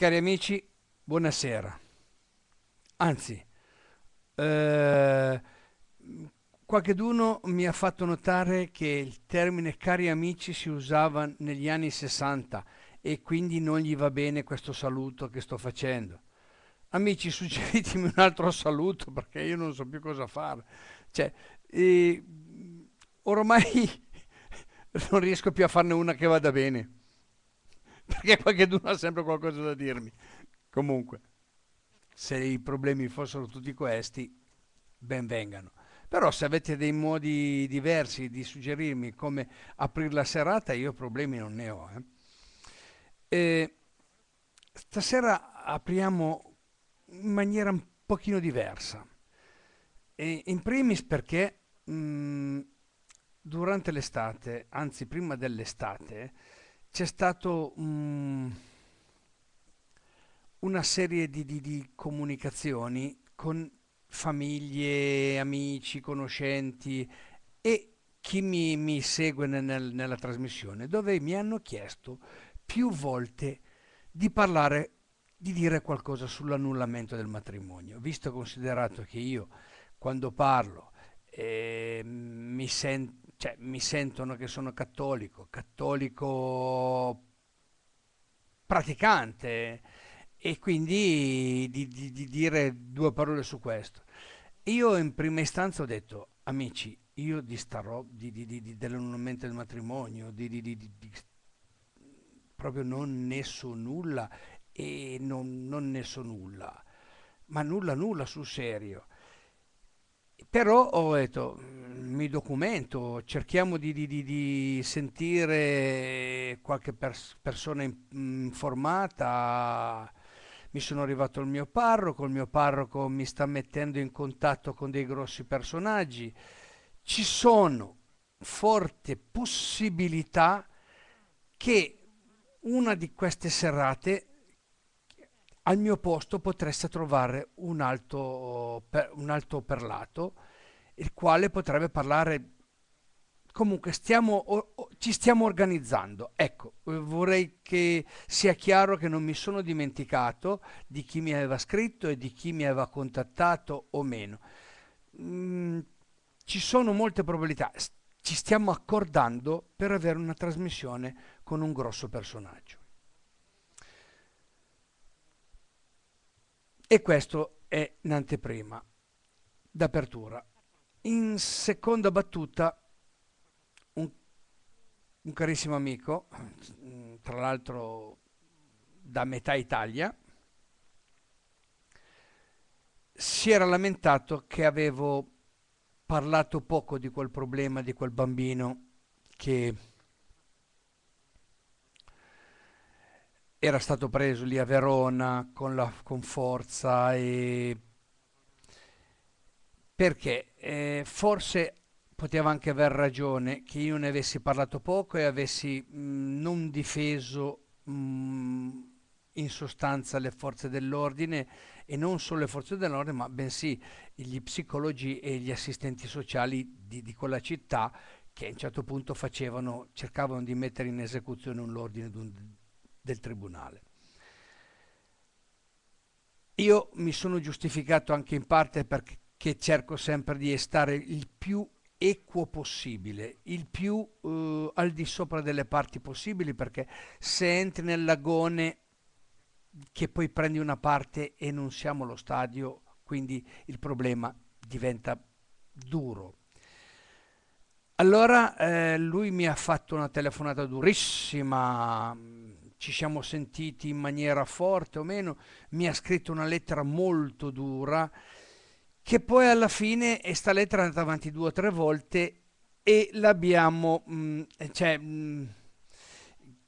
Cari amici, buonasera. Anzi, eh, qualcheduno mi ha fatto notare che il termine cari amici si usava negli anni 60 e quindi non gli va bene questo saluto che sto facendo. Amici, suggeritemi un altro saluto perché io non so più cosa fare. Cioè, eh, ormai non riesco più a farne una che vada bene perché qualcuno ha sempre qualcosa da dirmi. Comunque, se i problemi fossero tutti questi, ben vengano. Però se avete dei modi diversi di suggerirmi come aprire la serata, io problemi non ne ho. Eh. E, stasera apriamo in maniera un pochino diversa. E in primis perché mh, mm, durante l'estate, anzi prima dell'estate, c'è stata um, una serie di, di, di comunicazioni con famiglie, amici, conoscenti e chi mi, mi segue nel, nella trasmissione, dove mi hanno chiesto più volte di parlare, di dire qualcosa sull'annullamento del matrimonio, visto e considerato che io quando parlo eh, mi sento cioè, mi sentono che sono cattolico, cattolico praticante e quindi di, di, di dire due parole su questo. Io in prima istanza ho detto, amici, io di sta roba, di, di, di, dell'annullamento del matrimonio, di, di, di, proprio non ne so nulla e non, non, ne so nulla, ma nulla nulla sul serio. Però ho detto, mi documento, cerchiamo di, di, di, di sentire qualche pers persona in informata. Mi sono arrivato al mio parroco, il mio parroco mi sta mettendo in contatto con dei grossi personaggi. Ci sono forti possibilità che una di queste serate al mio posto potreste trovare un alto, un alto perlato il quale potrebbe parlare comunque stiamo, o, o, ci stiamo organizzando. Ecco, eh, vorrei che sia chiaro che non mi sono dimenticato di chi mi aveva scritto e di chi mi aveva contattato o meno. Mm, ci sono molte probabilità, ci stiamo accordando per avere una trasmissione con un grosso personaggio. E questo è in anteprima, d'apertura in seconda battuta un, un carissimo amico, tra l'altro da metà Italia, si era lamentato che avevo parlato poco di quel problema di quel bambino che era stato preso lì a Verona con, la, con forza e perché eh, forse poteva anche aver ragione che io ne avessi parlato poco e avessi mh, mm, non difeso mh, mm, in sostanza le forze dell'ordine e non solo le forze dell'ordine, ma bensì gli psicologi e gli assistenti sociali di, di quella città che a un certo punto facevano, cercavano di mettere in esecuzione un ordine un, del tribunale. Io mi sono giustificato anche in parte perché che cerco sempre di stare il più equo possibile, il più eh, al di sopra delle parti possibili, perché se entri nel lagone che poi prendi una parte e non siamo allo stadio, quindi il problema diventa duro. Allora eh, lui mi ha fatto una telefonata durissima, ci siamo sentiti in maniera forte o meno, mi ha scritto una lettera molto dura che poi alla fine sta lettera andata avanti due o tre volte e l'abbiamo, mh, mm, cioè, mh, mm,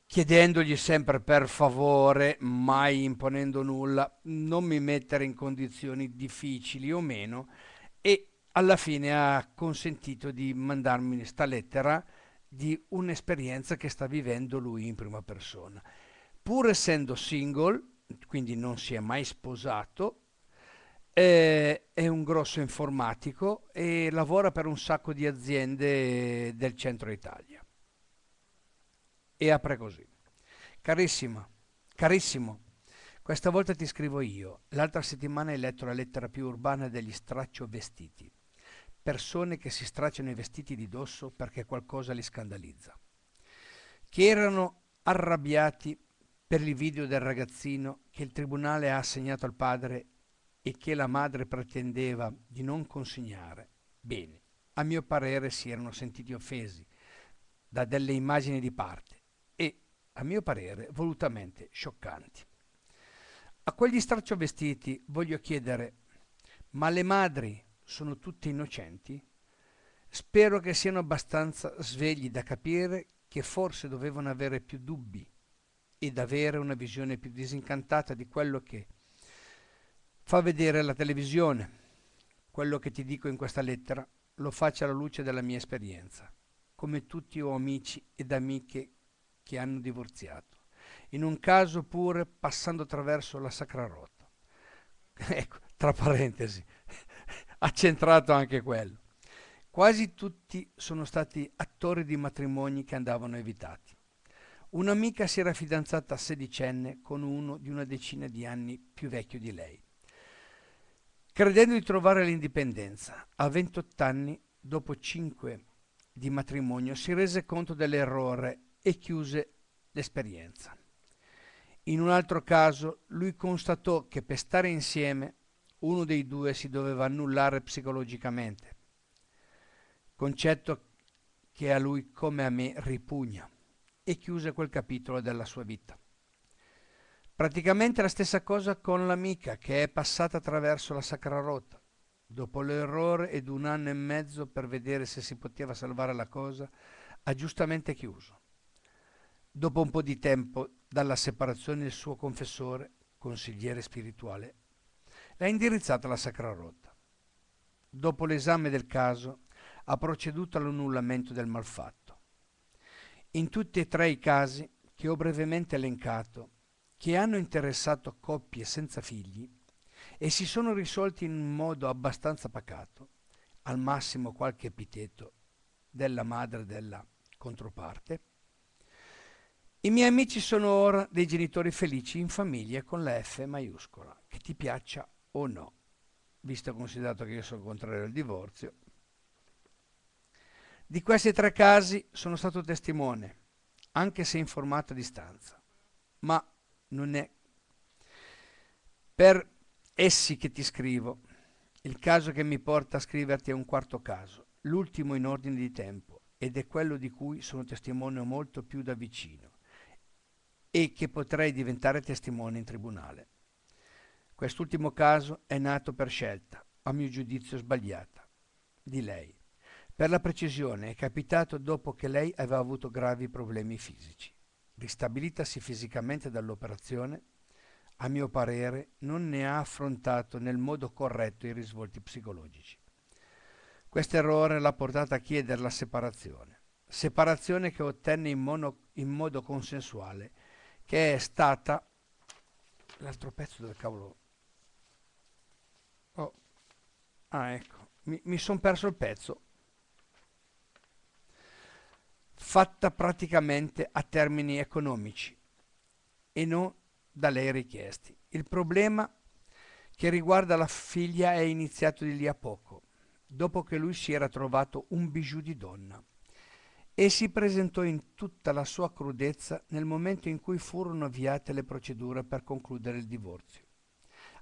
chiedendogli sempre per favore, mai imponendo nulla, non mi mettere in condizioni difficili o meno, e alla fine ha consentito di mandarmi questa lettera di un'esperienza che sta vivendo lui in prima persona. Pur essendo single, quindi non si è mai sposato, eh, è un grosso informatico e lavora per un sacco di aziende del centro Italia. E apre così. Carissima, carissimo, questa volta ti scrivo io. L'altra settimana hai letto la lettera più urbana degli straccio vestiti. Persone che si stracciano i vestiti di dosso perché qualcosa li scandalizza. Che erano arrabbiati per il video del ragazzino che il tribunale ha assegnato al padre e che la madre pretendeva di non consegnare, bene, a mio parere si erano sentiti offesi da delle immagini di parte e, a mio parere, volutamente scioccanti. A quegli stracciovestiti voglio chiedere, ma le madri sono tutte innocenti? Spero che siano abbastanza svegli da capire che forse dovevano avere più dubbi ed avere una visione più disincantata di quello che Fa vedere la televisione. Quello che ti dico in questa lettera lo faccio alla luce della mia esperienza, come tutti ho amici ed amiche che hanno divorziato, in un caso pure passando attraverso la sacra rotta. ecco, tra parentesi, accentrato anche quello. Quasi tutti sono stati attori di matrimoni che andavano evitati. Un'amica si era fidanzata a sedicenne con uno di una decina di anni più vecchio di lei credendo di trovare l'indipendenza. A 28 anni, dopo 5 di matrimonio, si rese conto dell'errore e chiuse l'esperienza. In un altro caso, lui constatò che per stare insieme uno dei due si doveva annullare psicologicamente, concetto che a lui come a me ripugna, e chiuse quel capitolo della sua vita. Praticamente la stessa cosa con l'amica che è passata attraverso la sacra rotta. Dopo l'errore ed un anno e mezzo per vedere se si poteva salvare la cosa, ha giustamente chiuso. Dopo un po' di tempo dalla separazione il suo confessore, consigliere spirituale, l'ha indirizzata alla sacra rotta. Dopo l'esame del caso ha proceduto all'annullamento del malfatto. In tutti e tre i casi che ho brevemente elencato, che hanno interessato coppie senza figli e si sono risolti in un modo abbastanza pacato, al massimo qualche epiteto della madre della controparte. I miei amici sono ora dei genitori felici in famiglia con la F maiuscola, che ti piaccia o no, visto considerato che io sono contrario al divorzio. Di questi tre casi sono stato testimone, anche se in formato a distanza, ma non è. Per essi che ti scrivo, il caso che mi porta a scriverti è un quarto caso, l'ultimo in ordine di tempo, ed è quello di cui sono testimone molto più da vicino e che potrei diventare testimone in tribunale. Quest'ultimo caso è nato per scelta, a mio giudizio sbagliata, di lei. Per la precisione è capitato dopo che lei aveva avuto gravi problemi fisici ristabilitasi fisicamente dall'operazione, a mio parere non ne ha affrontato nel modo corretto i risvolti psicologici. Questo errore l'ha portata a chiedere la separazione, separazione che ottenne in, mono, in modo consensuale, che è stata l'altro pezzo del cavolo. Oh. Ah, ecco, mi, mi sono perso il pezzo fatta praticamente a termini economici e non da lei richiesti. Il problema che riguarda la figlia è iniziato di lì a poco, dopo che lui si era trovato un bijou di donna e si presentò in tutta la sua crudezza nel momento in cui furono avviate le procedure per concludere il divorzio,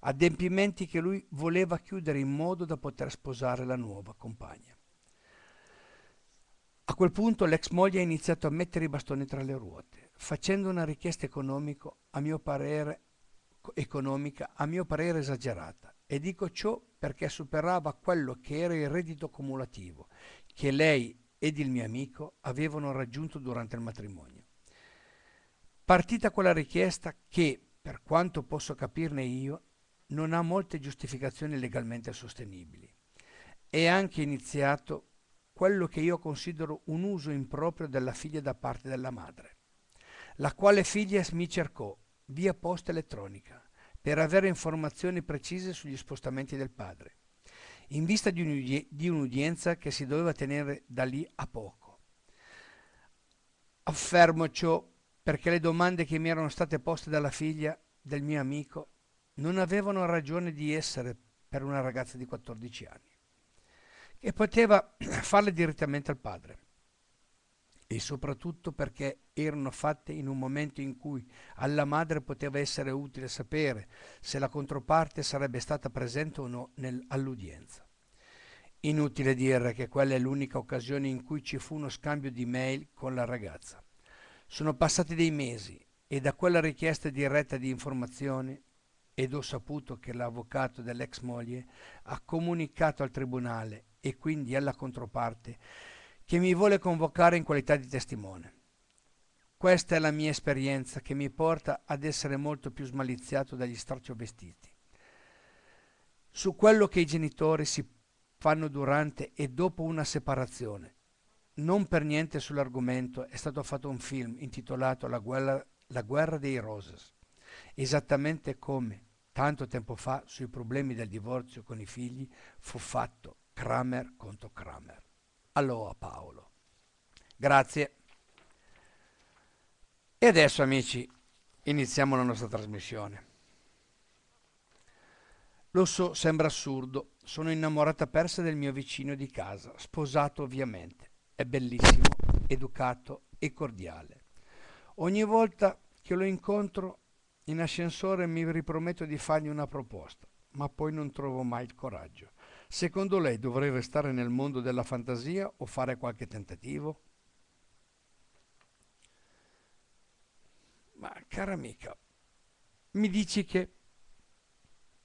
adempimenti che lui voleva chiudere in modo da poter sposare la nuova compagna. A quel punto l'ex moglie ha iniziato a mettere i bastoni tra le ruote, facendo una richiesta economica, a mio parere, economica, a mio parere esagerata. E dico ciò perché superava quello che era il reddito cumulativo che lei ed il mio amico avevano raggiunto durante il matrimonio. Partita quella richiesta che, per quanto posso capirne io, non ha molte giustificazioni legalmente sostenibili. È anche iniziato quello che io considero un uso improprio della figlia da parte della madre, la quale figlia mi cercò via posta elettronica per avere informazioni precise sugli spostamenti del padre, in vista di, un'udienza che si doveva tenere da lì a poco. Affermo ciò perché le domande che mi erano state poste dalla figlia del mio amico non avevano ragione di essere per una ragazza di 14 anni e poteva farle direttamente al padre e soprattutto perché erano fatte in un momento in cui alla madre poteva essere utile sapere se la controparte sarebbe stata presente o no all'udienza. Inutile dire che quella è l'unica occasione in cui ci fu uno scambio di mail con la ragazza. Sono passati dei mesi e da quella richiesta diretta di informazioni ed ho saputo che l'avvocato dell'ex moglie ha comunicato al tribunale e quindi alla controparte che mi vuole convocare in qualità di testimone. Questa è la mia esperienza che mi porta ad essere molto più smaliziato dagli straciovestiti. Su quello che i genitori si fanno durante e dopo una separazione. Non per niente sull'argomento è stato fatto un film intitolato La guerra, la guerra dei roses, esattamente come tanto tempo fa sui problemi del divorzio con i figli fu fatto Kramer contro Kramer. Allora Paolo. Grazie. E adesso amici, iniziamo la nostra trasmissione. Lo so, sembra assurdo, sono innamorata persa del mio vicino di casa, sposato ovviamente. È bellissimo, educato e cordiale. Ogni volta che lo incontro in ascensore mi riprometto di fargli una proposta, ma poi non trovo mai il coraggio. Secondo lei dovrei restare nel mondo della fantasia o fare qualche tentativo? Ma cara amica, mi dici che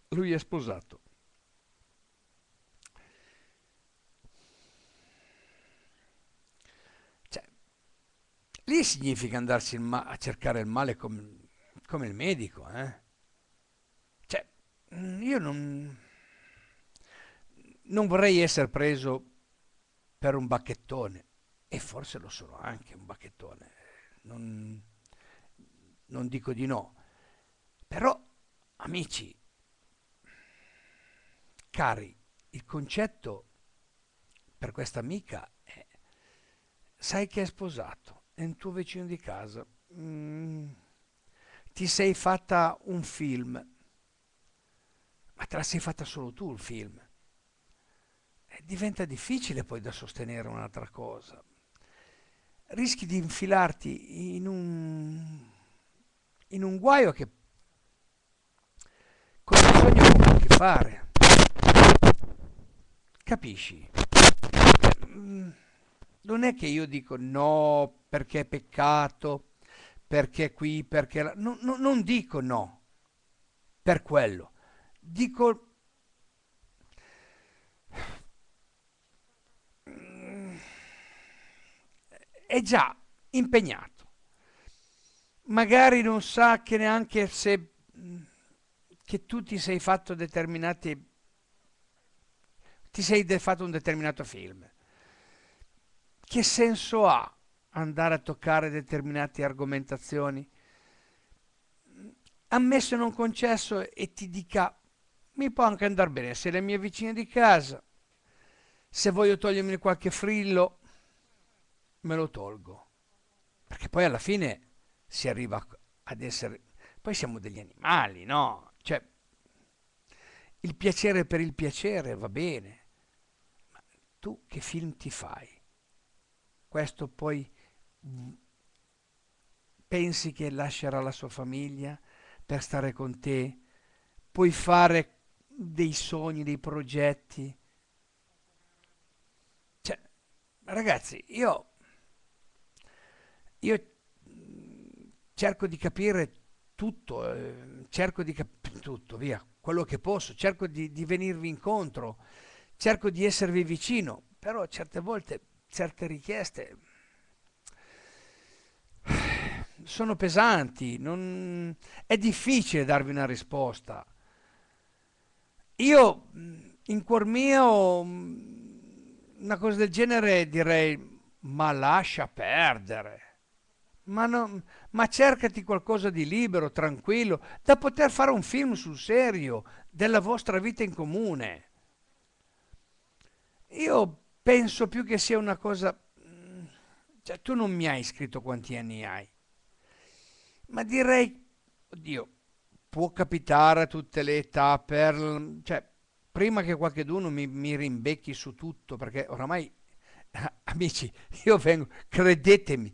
lui è sposato. Cioè, lì significa andarsi ma- a cercare il male com- come il medico, eh? Cioè, io non non vorrei essere preso per un bacchettone, e forse lo sono anche un bacchettone, non, non dico di no, però amici, cari, il concetto per questa amica è, sai che è sposato, è un tuo vicino di casa, mm, ti sei fatta un film, ma te la sei fatta solo tu il film eh, diventa difficile poi da sostenere un'altra cosa. Rischi di infilarti in un, in un guaio che con il sogno ha a che fare. Capisci? Mm, non è che io dico no perché è peccato, perché è qui, perché là. No, no, non dico no per quello. Dico è già impegnato. Magari non sa che neanche se mm, che tu ti sei fatto determinati ti sei fatto un determinato film. Che senso ha andare a toccare determinate argomentazioni? Ammesso non concesso e ti dica mi può anche andare bene se le mie vicine di casa se voglio togliermi qualche frillo me lo tolgo. Perché poi alla fine si arriva ad essere... Poi siamo degli animali, no? Cioè, il piacere per il piacere va bene, ma tu che film ti fai? Questo poi pensi che lascerà la sua famiglia per stare con te? Puoi fare dei sogni, dei progetti? Cioè, ragazzi, io io mm, cerco di capire tutto, eh, cerco di capire tutto, via, quello che posso, cerco di, di venirvi incontro, cerco di esservi vicino, però certe volte certe richieste sono pesanti, non... è difficile darvi una risposta. Io mm, in cuor mio mm, una cosa del genere direi ma lascia perdere. Ma, no, ma, cercati qualcosa di libero, tranquillo, da poter fare un film sul serio della vostra vita in comune. Io penso più che sia una cosa... Mm, cioè, tu non mi hai scritto quanti anni hai, ma direi, oddio, può capitare a tutte le età, per, cioè, prima che qualcheduno mi, mi rimbecchi su tutto, perché oramai, amici, io vengo, credetemi,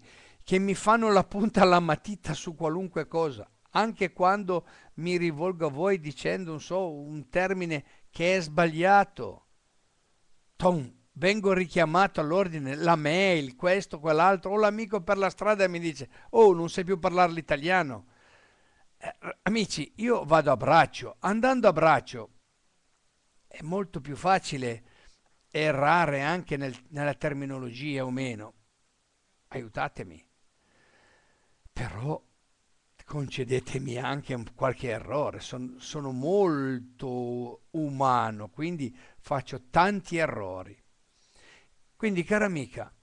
che mi fanno la punta alla matita su qualunque cosa, anche quando mi rivolgo a voi dicendo, non so, un termine che è sbagliato. Tom, vengo richiamato all'ordine, la mail, questo, quell'altro, o l'amico per la strada mi dice, oh, non sai più parlare l'italiano. Eh, amici, io vado a braccio, andando a braccio è molto più facile errare anche nel, nella terminologia o meno. Aiutatemi però concedetemi anche qualche errore, Son, sono molto umano, quindi faccio tanti errori. Quindi cara amica,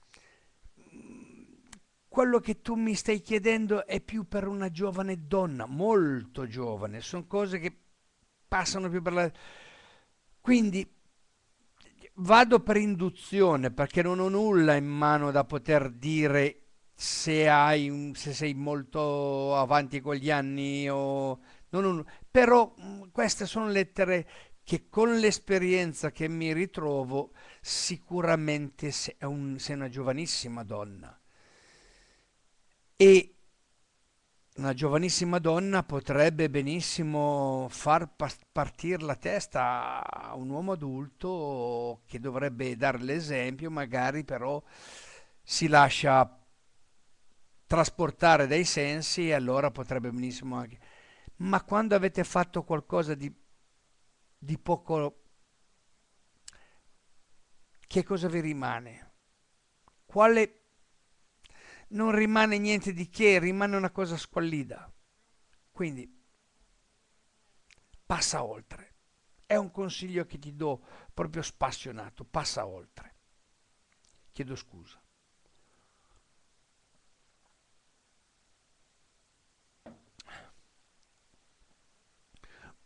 quello che tu mi stai chiedendo è più per una giovane donna, molto giovane, sono cose che passano più per la... Quindi vado per induzione perché non ho nulla in mano da poter dire se, hai un, se sei molto avanti con gli anni o... Non un, però mh, mm, queste sono lettere che con l'esperienza che mi ritrovo sicuramente sei un, se una giovanissima donna e una giovanissima donna potrebbe benissimo far partire la testa a un uomo adulto che dovrebbe dare l'esempio, magari però si lascia trasportare dai sensi e allora potrebbe benissimo anche... Ma quando avete fatto qualcosa di, di poco... Che cosa vi rimane? Quale... Non rimane niente di che, rimane una cosa squallida. Quindi passa oltre. È un consiglio che ti do proprio spassionato, passa oltre. Chiedo scusa.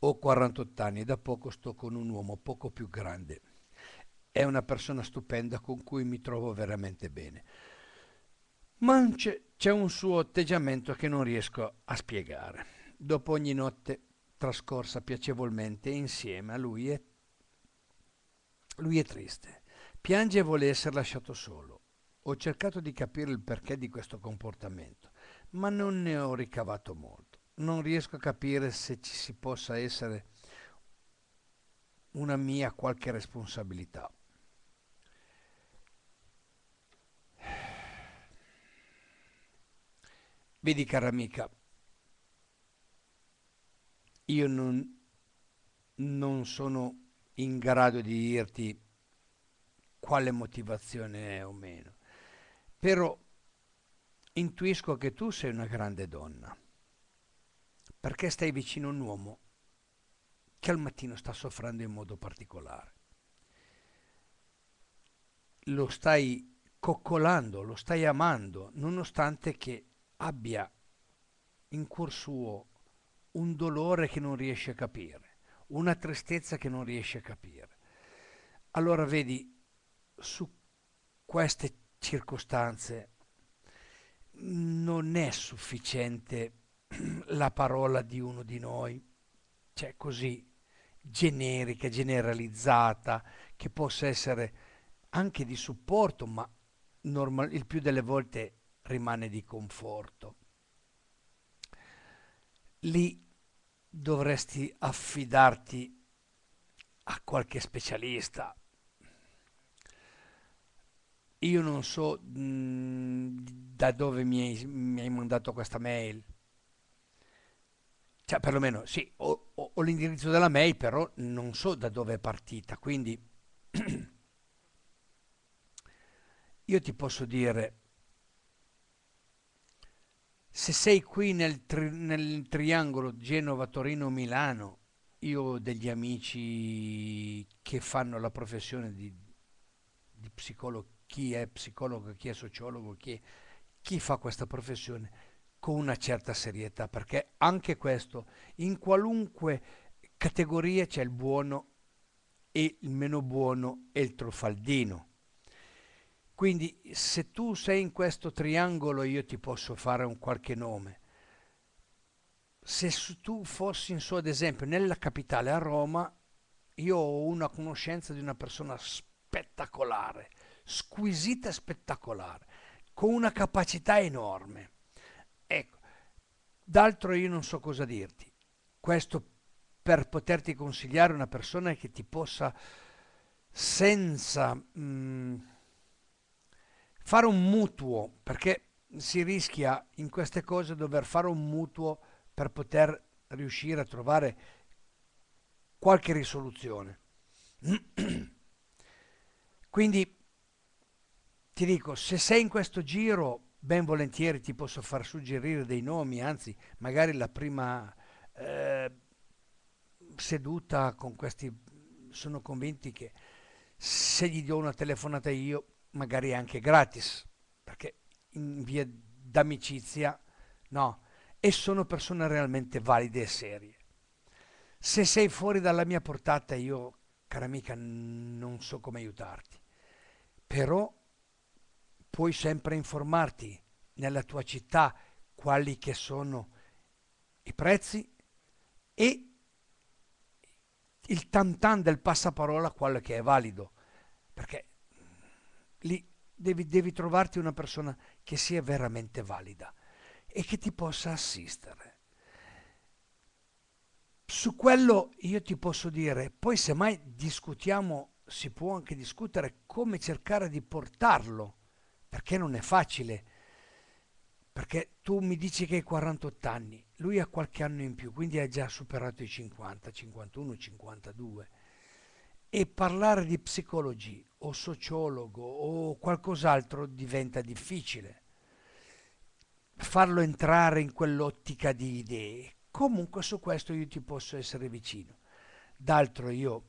ho 48 anni e da poco sto con un uomo poco più grande. È una persona stupenda con cui mi trovo veramente bene. Ma c'è un suo atteggiamento che non riesco a spiegare. Dopo ogni notte trascorsa piacevolmente insieme a lui è, lui è triste. Piange e vuole essere lasciato solo. Ho cercato di capire il perché di questo comportamento, ma non ne ho ricavato molto non riesco a capire se ci si possa essere una mia qualche responsabilità. Vedi cara amica, io non, non, sono in grado di dirti quale motivazione è o meno, però intuisco che tu sei una grande donna perché stai vicino a un uomo che al mattino sta soffrendo in modo particolare. Lo stai coccolando, lo stai amando, nonostante che abbia in cuor suo un dolore che non riesce a capire, una tristezza che non riesce a capire. Allora vedi, su queste circostanze non è sufficiente la parola di uno di noi, cioè così generica, generalizzata, che possa essere anche di supporto, ma normal- il più delle volte rimane di conforto. Lì dovresti affidarti a qualche specialista. Io non so mh, mm, da dove mi hai, mi hai mandato questa mail, cioè perlomeno sì, ho, ho, ho l'indirizzo della mail, però non so da dove è partita, quindi io ti posso dire, se sei qui nel, tri nel triangolo Genova-Torino-Milano, io ho degli amici che fanno la professione di, di psicologo, chi è psicologo, chi è sociologo, chi, è, chi fa questa professione con una certa serietà, perché anche questo, in qualunque categoria c'è il buono e il meno buono e il truffaldino. Quindi se tu sei in questo triangolo io ti posso fare un qualche nome. Se tu fossi, so, ad esempio, nella capitale a Roma, io ho una conoscenza di una persona spettacolare, squisita e spettacolare, con una capacità enorme Ecco, d'altro io non so cosa dirti. Questo per poterti consigliare una persona che ti possa senza mh, mm, fare un mutuo, perché si rischia in queste cose dover fare un mutuo per poter riuscire a trovare qualche risoluzione. Quindi ti dico, se sei in questo giro ben volentieri ti posso far suggerire dei nomi, anzi magari la prima eh, seduta con questi sono convinti che se gli do una telefonata io, magari anche gratis, perché in via d'amicizia, no, e sono persone realmente valide e serie. Se sei fuori dalla mia portata io, cara amica, non so come aiutarti, però puoi sempre informarti nella tua città quali che sono i prezzi e il tantan del passaparola quale che è valido, perché lì devi, devi trovarti una persona che sia veramente valida e che ti possa assistere. Su quello io ti posso dire, poi semmai discutiamo, si può anche discutere come cercare di portarlo perché non è facile. Perché tu mi dici che hai 48 anni, lui ha qualche anno in più, quindi ha già superato i 50, 51, 52. E parlare di psicologia o sociologo o qualcos'altro diventa difficile. Farlo entrare in quell'ottica di idee. Comunque su questo io ti posso essere vicino. D'altro io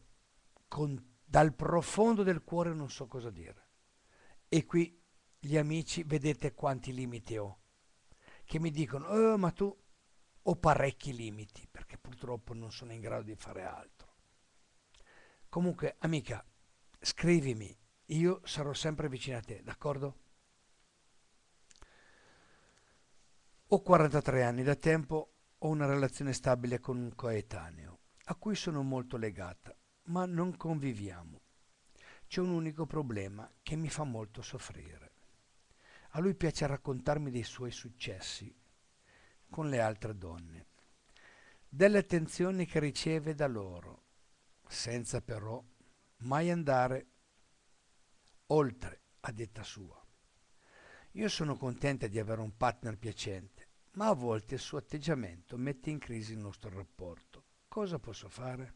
con, dal profondo del cuore non so cosa dire. E qui gli amici, vedete quanti limiti ho, che mi dicono, oh, ma tu ho parecchi limiti, perché purtroppo non sono in grado di fare altro. Comunque, amica, scrivimi, io sarò sempre vicino a te, d'accordo? Ho 43 anni, da tempo ho una relazione stabile con un coetaneo, a cui sono molto legata, ma non conviviamo. C'è un unico problema che mi fa molto soffrire. A lui piace raccontarmi dei suoi successi con le altre donne, delle attenzioni che riceve da loro, senza però mai andare oltre, a detta sua. Io sono contenta di avere un partner piacente, ma a volte il suo atteggiamento mette in crisi il nostro rapporto. Cosa posso fare?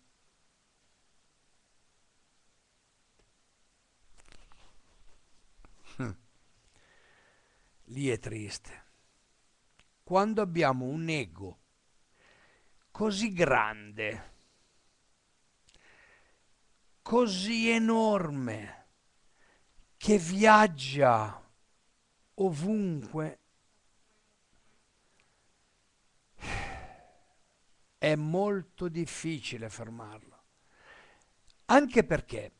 Hmm lì è triste. Quando abbiamo un ego così grande, così enorme, che viaggia ovunque, è molto difficile fermarlo. Anche perché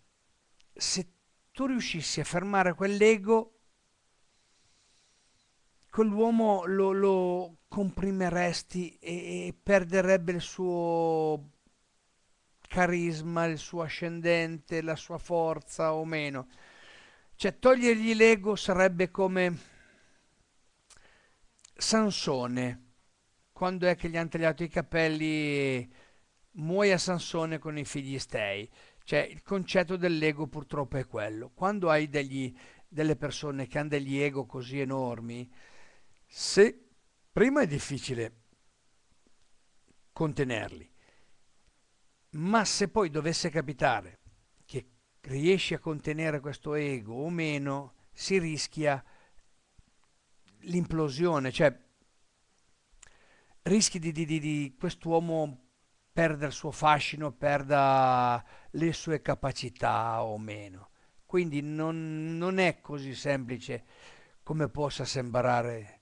se tu riuscissi a fermare quell'ego, quell'uomo lo, lo comprimeresti e, e perderebbe il suo carisma, il suo ascendente, la sua forza o meno. Cioè, togliergli l'ego sarebbe come Sansone, quando è che gli hanno tagliato i capelli, muoia Sansone con i figli stei. Cioè, il concetto dell'ego purtroppo è quello. Quando hai degli, delle persone che hanno degli ego così enormi, se prima è difficile contenerli, ma se poi dovesse capitare che riesci a contenere questo ego o meno, si rischia l'implosione, cioè rischi di, di, di, di quest'uomo perda il suo fascino, perda le sue capacità o meno. Quindi non, non è così semplice come possa sembrare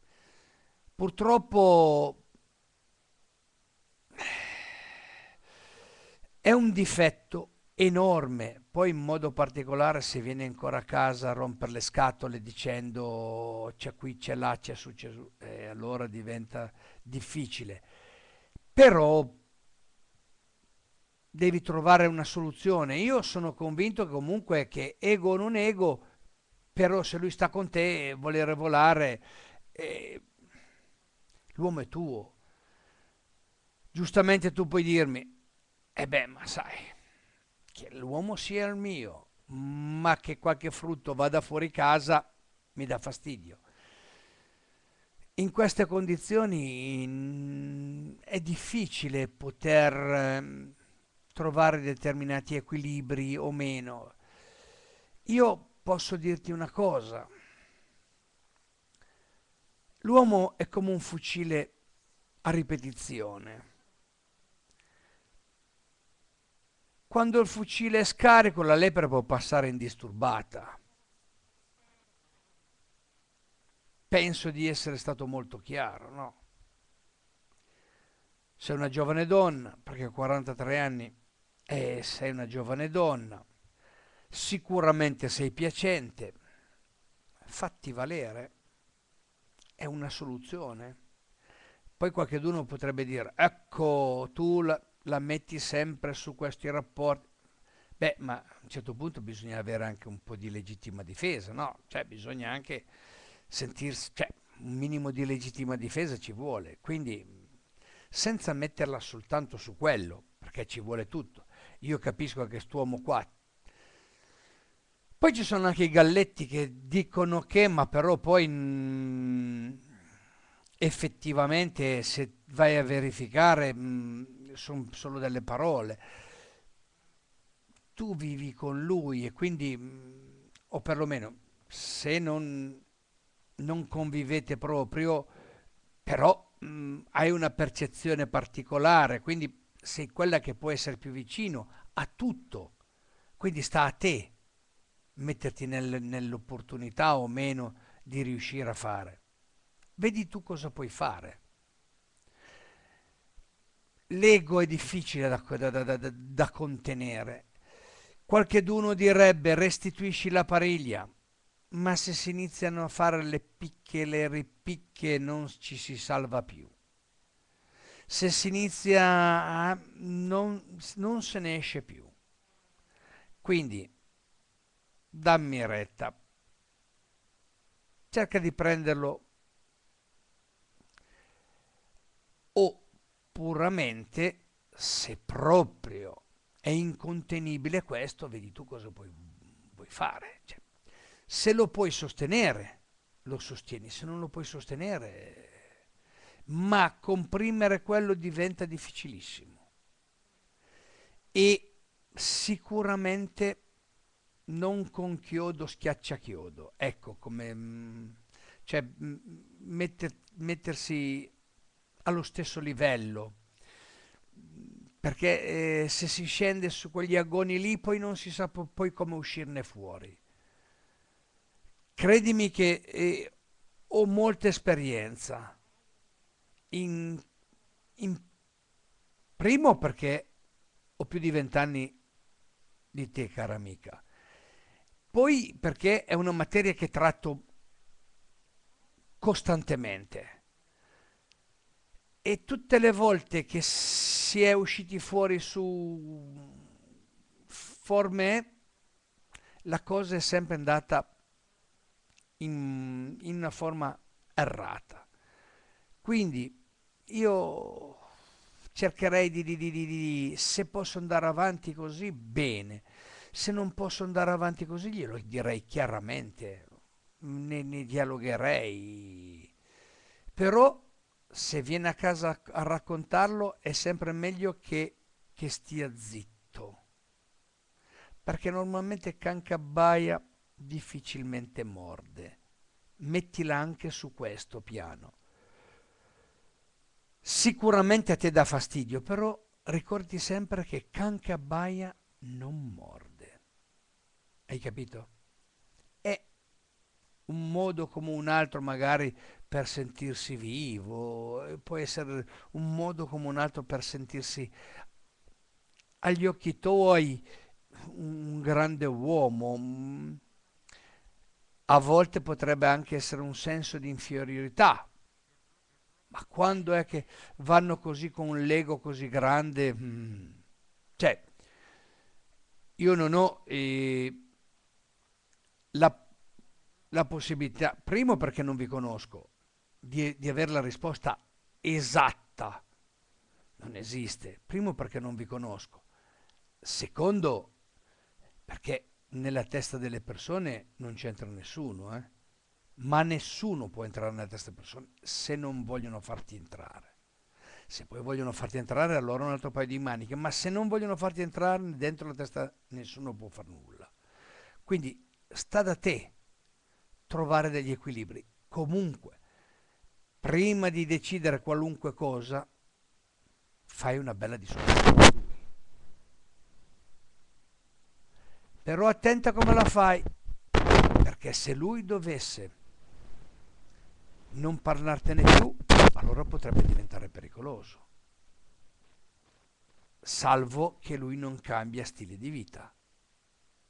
purtroppo è un difetto enorme, poi in modo particolare se viene ancora a casa a rompere le scatole dicendo c'è qui, c'è là, c'è su, c'è su, eh, allora diventa difficile. Però devi trovare una soluzione. Io sono convinto comunque che ego o non ego, però se lui sta con te, e volere volare... Eh, l'uomo è tuo. Giustamente tu puoi dirmi, eh beh, ma sai, che l'uomo sia il mio, ma che qualche frutto vada fuori casa mi dà fastidio. In queste condizioni mm, è difficile poter ehm, trovare determinati equilibri o meno. Io posso dirti una cosa, L'uomo è come un fucile a ripetizione. Quando il fucile è scarico la lepre può passare indisturbata. Penso di essere stato molto chiaro, no? Sei una giovane donna, perché ho 43 anni e eh, sei una giovane donna, sicuramente sei piacente, fatti valere è una soluzione. Poi qualcuno potrebbe dire, ecco, tu la, la metti sempre su questi rapporti. Beh, ma a un certo punto bisogna avere anche un po' di legittima difesa, no? Cioè, bisogna anche sentirsi, cioè, un minimo di legittima difesa ci vuole. Quindi, senza metterla soltanto su quello, perché ci vuole tutto. Io capisco che quest'uomo qua poi ci sono anche i galletti che dicono che, ma però poi mh, mm, effettivamente se vai a verificare mm, sono solo delle parole. Tu vivi con lui e quindi, mh, mm, o perlomeno se non, non convivete proprio, però mh, hai una percezione particolare, quindi sei quella che può essere più vicino a tutto, quindi sta a te metterti nel, nell'opportunità o meno di riuscire a fare. Vedi tu cosa puoi fare. L'ego è difficile da, da, da, da contenere. Qualcheduno direbbe restituisci la pariglia, ma se si iniziano a fare le picche e le ripicche non ci si salva più. Se si inizia a... non, non se ne esce più. Quindi dammi retta. Cerca di prenderlo o puramente se proprio è incontenibile questo, vedi tu cosa puoi, puoi fare. Cioè, se lo puoi sostenere, lo sostieni, se non lo puoi sostenere, ma comprimere quello diventa difficilissimo. E sicuramente non con chiodo schiaccia chiodo. Ecco come... Mm, cioè mm, metter, mettersi allo stesso livello. Perché eh, se si scende su quegli agoni lì poi non si sa poi come uscirne fuori. Credimi che eh, ho molta esperienza. In, in primo perché ho più di vent'anni di te, cara amica poi perché è una materia che tratto costantemente e tutte le volte che si è usciti fuori su forme la cosa è sempre andata in, in una forma errata. Quindi io cercherei di, di, di, di, se posso andare avanti così, bene se non posso andare avanti così glielo direi chiaramente, ne, ne dialogherei. Però se viene a casa a, raccontarlo è sempre meglio che, che stia zitto, perché normalmente Cancabbaia difficilmente morde. Mettila anche su questo piano. Sicuramente a te dà fastidio, però ricordi sempre che Cancabbaia non morde. Hai capito? È un modo come un altro magari per sentirsi vivo, eh, può essere un modo come un altro per sentirsi agli occhi tuoi un grande uomo. Mm, a volte potrebbe anche essere un senso di inferiorità, ma quando è che vanno così con un lego così grande? Mm, cioè, io non ho eh, la, la possibilità, primo perché non vi conosco, di, di avere la risposta esatta. Non esiste. Primo perché non vi conosco. Secondo perché nella testa delle persone non c'entra nessuno, eh? ma nessuno può entrare nella testa delle persone se non vogliono farti entrare. Se poi vogliono farti entrare, allora un altro paio di maniche, ma se non vogliono farti entrare dentro la testa, nessuno può far nulla. Quindi sta da te trovare degli equilibri. Comunque, prima di decidere qualunque cosa, fai una bella discussione con lui. Però attenta come la fai, perché se lui dovesse non parlartene più, allora potrebbe diventare pericoloso, salvo che lui non cambia stile di vita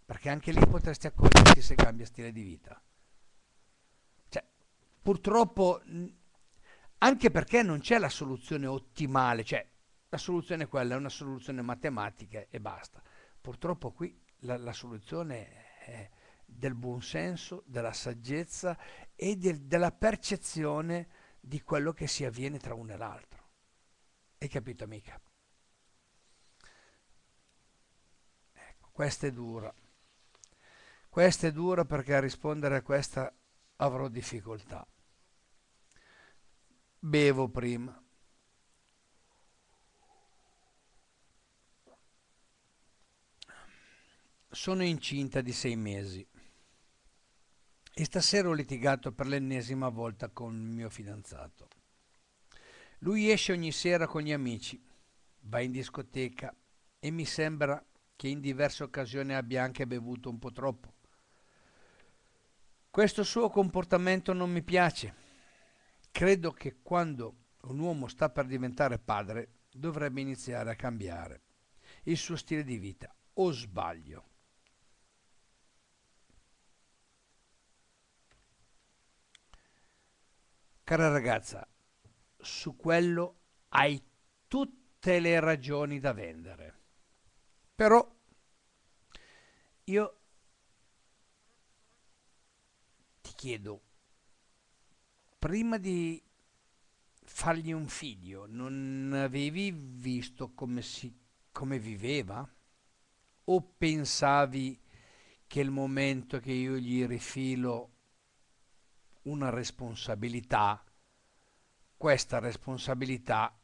perché anche lì potresti accorgerti se cambia stile di vita. Cioè, purtroppo, anche perché non c'è la soluzione ottimale, cioè la soluzione è quella, è una soluzione matematica e basta. Purtroppo qui la, la soluzione è del buonsenso, della saggezza e del, della percezione di quello che si avviene tra uno e l'altro. Hai capito amica? Ecco, questa è dura. Questa è dura perché a rispondere a questa avrò difficoltà. Bevo prima. Sono incinta di sei mesi e stasera ho litigato per l'ennesima volta con il mio fidanzato. Lui esce ogni sera con gli amici, va in discoteca e mi sembra che in diverse occasioni abbia anche bevuto un po' troppo. Questo suo comportamento non mi piace. Credo che quando un uomo sta per diventare padre dovrebbe iniziare a cambiare il suo stile di vita. O sbaglio? Cara ragazza, su quello hai tutte le ragioni da vendere. Però io chiedo, prima di fargli un figlio, non avevi visto come, si, come viveva? O pensavi che il momento che io gli rifilo una responsabilità, questa responsabilità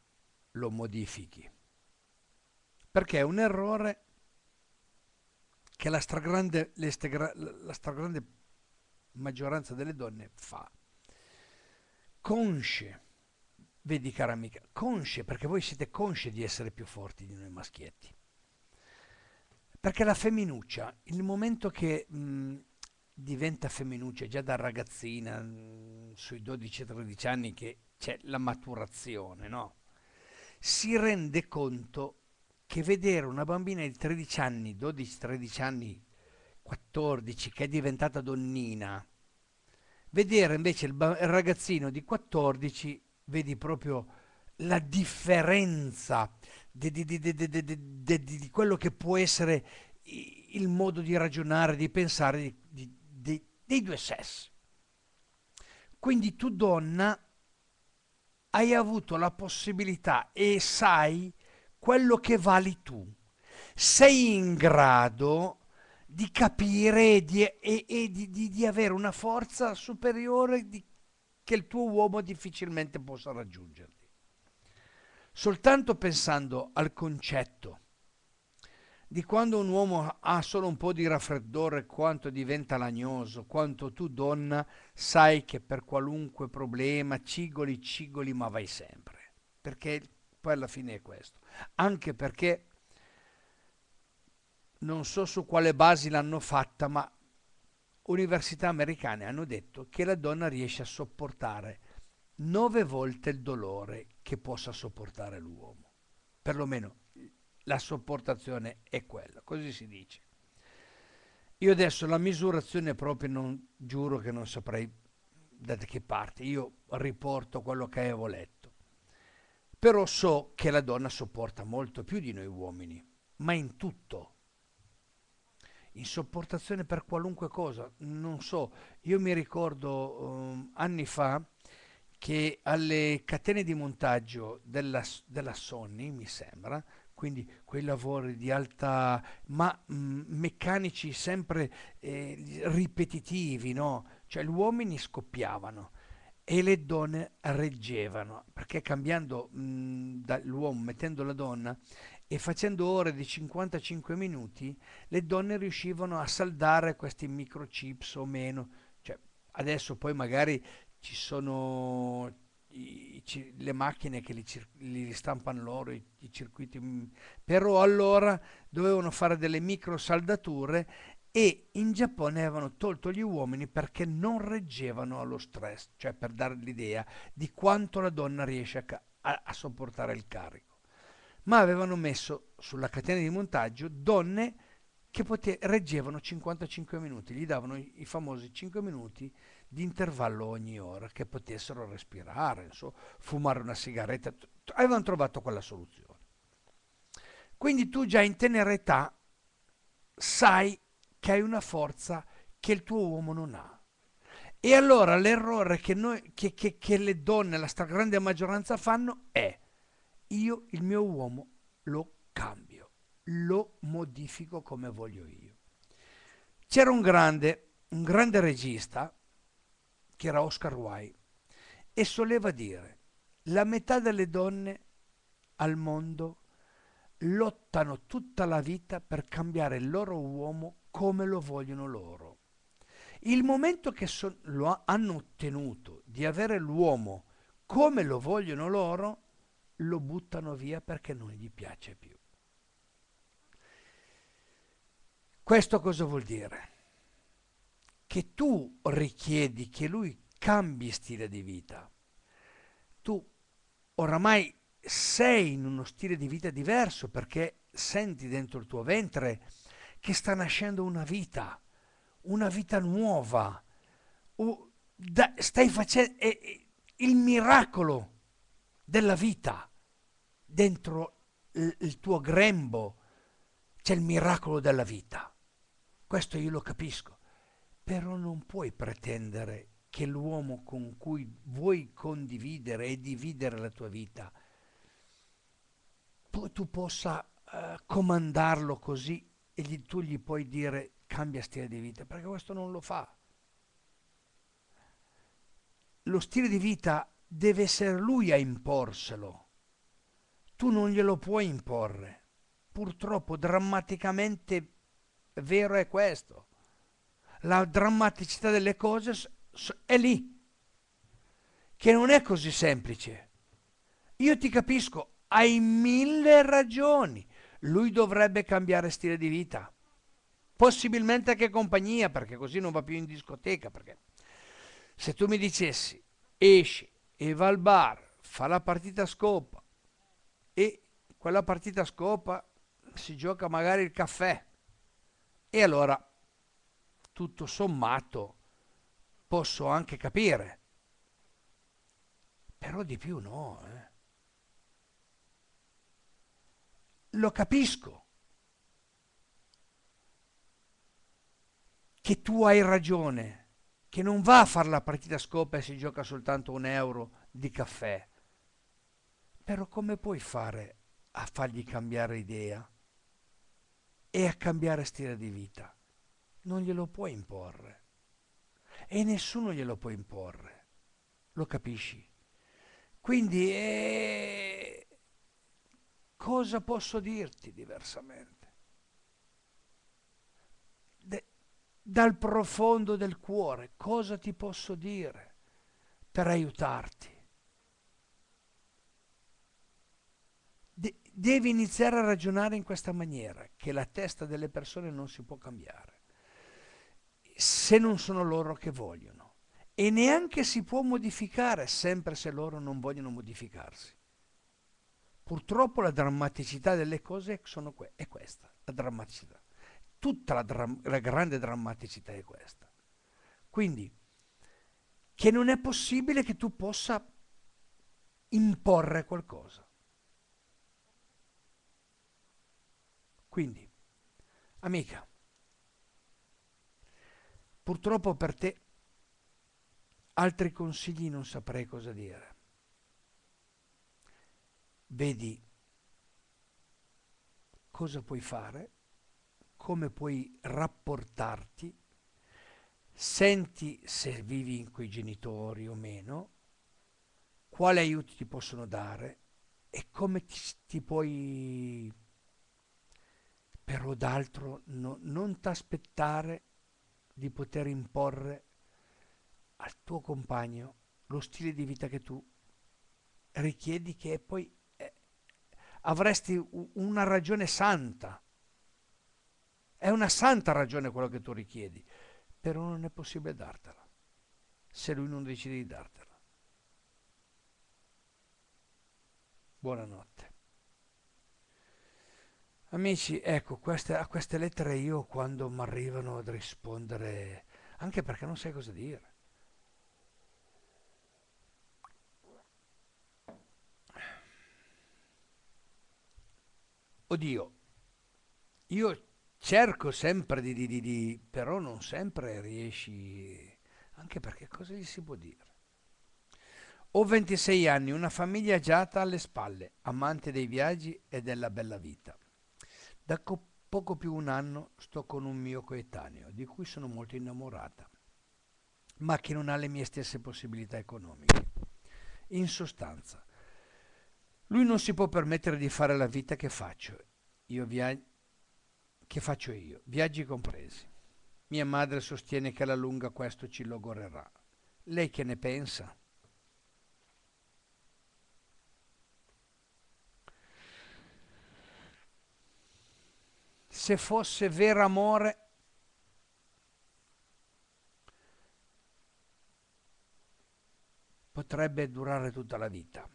lo modifichi? Perché è un errore che la stragrande, la stragrande maggioranza delle donne fa. Consce, vedi cara amica, consce, perché voi siete consce di essere più forti di noi maschietti. Perché la femminuccia, il momento che mh, diventa femminuccia, già da ragazzina, mh, sui 12-13 anni, che c'è la maturazione, no? Si rende conto che vedere una bambina di 13 anni, 12-13 anni 14 che è diventata donnina, vedere invece il, il ragazzino di 14, vedi proprio la differenza di, di, di, di, quello che può essere il modo di ragionare, di pensare dei due sessi. Quindi tu donna hai avuto la possibilità e sai quello che vali tu. Sei in grado di capire di, e, e di, di, di, avere una forza superiore che il tuo uomo difficilmente possa raggiungerti. Soltanto pensando al concetto di quando un uomo ha solo un po' di raffreddore, quanto diventa lagnoso, quanto tu donna sai che per qualunque problema cigoli, cigoli, ma vai sempre. Perché poi alla fine è questo. Anche perché non so su quale basi l'hanno fatta, ma università americane hanno detto che la donna riesce a sopportare nove volte il dolore che possa sopportare l'uomo. Perlomeno la sopportazione è quella, così si dice. Io adesso la misurazione proprio non giuro che non saprei da che parte, io riporto quello che avevo letto. Però so che la donna sopporta molto più di noi uomini, ma in tutto in sopportazione per qualunque cosa, non so, io mi ricordo um, anni fa che alle catene di montaggio della, della Sony, mi sembra, quindi quei lavori di alta, ma mh, mm, meccanici sempre eh, ripetitivi, no? Cioè gli uomini scoppiavano e le donne reggevano, perché cambiando mh, mm, dall'uomo, mettendo la donna, e facendo ore di 55 minuti le donne riuscivano a saldare questi microchips o meno. Cioè, adesso poi magari ci sono i, ci, le macchine che li, li ristampano loro, i, i, circuiti, mm, però allora dovevano fare delle micro saldature e in Giappone avevano tolto gli uomini perché non reggevano allo stress, cioè per dare l'idea di quanto la donna riesce a, a, a sopportare il carico ma avevano messo sulla catena di montaggio donne che pote- reggevano 55 minuti, gli davano i, i, famosi 5 minuti di intervallo ogni ora che potessero respirare, insomma, fumare una sigaretta, t- avevano trovato quella soluzione. Quindi tu già in tenera età sai che hai una forza che il tuo uomo non ha. E allora l'errore che, noi, che, che, che le donne, la stragrande maggioranza, fanno è io il mio uomo lo cambio, lo modifico come voglio io. C'era un grande, un grande regista, che era Oscar Wilde, e soleva dire, la metà delle donne al mondo lottano tutta la vita per cambiare il loro uomo come lo vogliono loro. Il momento che so- lo ha- hanno ottenuto di avere l'uomo come lo vogliono loro, lo buttano via perché non gli piace più. Questo cosa vuol dire? Che tu richiedi che lui cambi stile di vita. Tu oramai sei in uno stile di vita diverso perché senti dentro il tuo ventre che sta nascendo una vita, una vita nuova. O da, stai facendo il miracolo della vita dentro il tuo grembo c'è il miracolo della vita. Questo io lo capisco, però non puoi pretendere che l'uomo con cui vuoi condividere e dividere la tua vita, tu possa uh, comandarlo così e gli, tu gli puoi dire cambia stile di vita, perché questo non lo fa. Lo stile di vita deve essere lui a imporselo tu non glielo puoi imporre. Purtroppo drammaticamente vero è questo. La drammaticità delle cose è lì, che non è così semplice. Io ti capisco, hai mille ragioni. Lui dovrebbe cambiare stile di vita, possibilmente anche compagnia, perché così non va più in discoteca. Perché se tu mi dicessi esci e va al bar, fa la partita a scopa, e quella partita scopa si gioca magari il caffè e allora tutto sommato posso anche capire però di più no eh. lo capisco che tu hai ragione che non va a fare la partita scopa e si gioca soltanto un euro di caffè però come puoi fare a fargli cambiare idea e a cambiare stile di vita? Non glielo puoi imporre. E nessuno glielo può imporre. Lo capisci? Quindi eh, cosa posso dirti diversamente? De, dal profondo del cuore cosa ti posso dire per aiutarti? De- devi iniziare a ragionare in questa maniera, che la testa delle persone non si può cambiare, se non sono loro che vogliono. E neanche si può modificare, sempre se loro non vogliono modificarsi. Purtroppo la drammaticità delle cose que- è questa, la drammaticità. Tutta la, dra- la grande drammaticità è questa. Quindi, che non è possibile che tu possa imporre qualcosa. Quindi, amica, purtroppo per te altri consigli non saprei cosa dire. Vedi cosa puoi fare, come puoi rapportarti, senti se vivi in quei genitori o meno, quale aiuti ti possono dare e come ti, ti puoi però d'altro no, non t'aspettare di poter imporre al tuo compagno lo stile di vita che tu richiedi che poi eh, avresti una ragione santa. È una santa ragione quello che tu richiedi, però non è possibile dartela, se lui non decide di dartela. Buonanotte. Amici, ecco, queste, a queste lettere io quando mi arrivano ad rispondere, anche perché non sai cosa dire. Oddio, io cerco sempre di, di, di, di, però non sempre riesci, anche perché cosa gli si può dire? Ho 26 anni, una famiglia agiata alle spalle, amante dei viaggi e della bella vita. Da poco più un anno sto con un mio coetaneo, di cui sono molto innamorata, ma che non ha le mie stesse possibilità economiche. In sostanza, lui non si può permettere di fare la vita che faccio, io via- che faccio io, viaggi compresi. Mia madre sostiene che alla lunga questo ci logorerà. Lei che ne pensa? se fosse vero amore, potrebbe durare tutta la vita.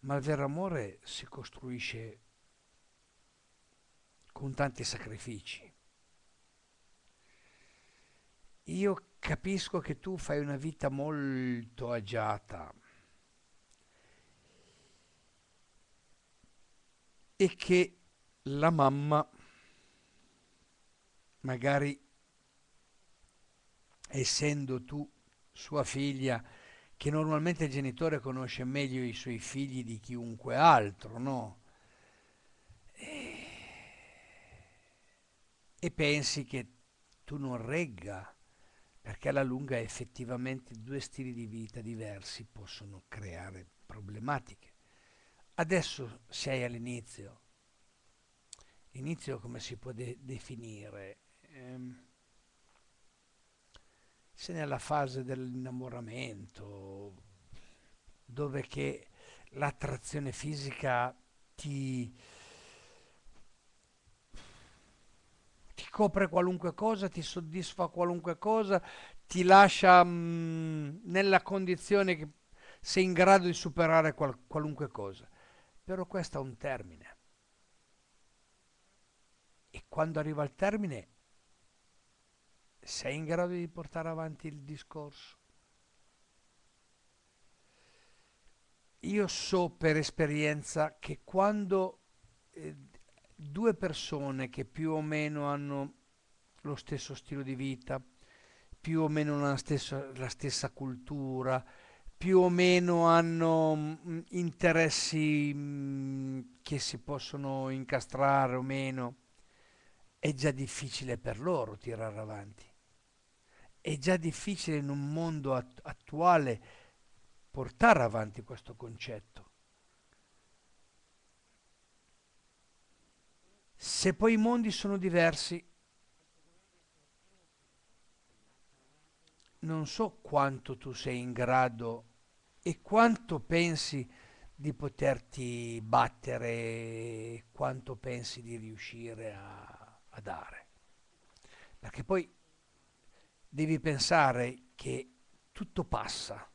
Ma il vero amore si costruisce con tanti sacrifici. Io capisco che tu fai una vita molto agiata, e che la mamma magari essendo tu sua figlia, che normalmente il genitore conosce meglio i suoi figli di chiunque altro, no? E, e pensi che tu non regga, perché alla lunga effettivamente due stili di vita diversi possono creare problematiche. Adesso sei all'inizio. L'inizio come si può de definire? Ehm, sei nella fase dell'innamoramento, dove che l'attrazione fisica ti, ti, copre qualunque cosa, ti soddisfa qualunque cosa, ti lascia mh, mm, nella condizione che sei in grado di superare qual qualunque cosa però questo ha un termine. E quando arriva il termine sei in grado di portare avanti il discorso. Io so per esperienza che quando eh, due persone che più o meno hanno lo stesso stile di vita, più o meno la stessa, la stessa cultura, più o meno hanno mm, interessi mm, che si possono incastrare o meno, è già difficile per loro tirare avanti. È già difficile in un mondo at- attuale portare avanti questo concetto. Se poi i mondi sono diversi, non so quanto tu sei in grado e quanto pensi di poterti battere, quanto pensi di riuscire a, a dare. Perché poi devi pensare che tutto passa,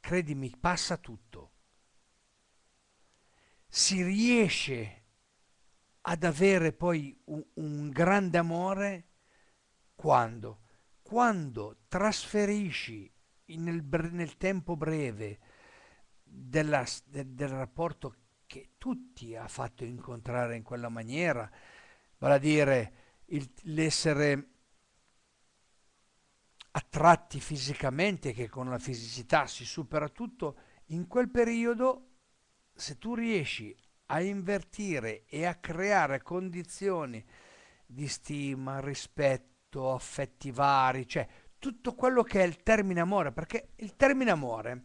credimi, passa tutto. Si riesce ad avere poi un, un grande amore quando? Quando trasferisci nel, nel, tempo breve della, de, del rapporto che tutti ha fatto incontrare in quella maniera, vale a dire il, l'essere attratti fisicamente, che con la fisicità si supera tutto, in quel periodo se tu riesci a invertire e a creare condizioni di stima, rispetto, affetti vari, cioè tutto quello che è il termine amore, perché il termine amore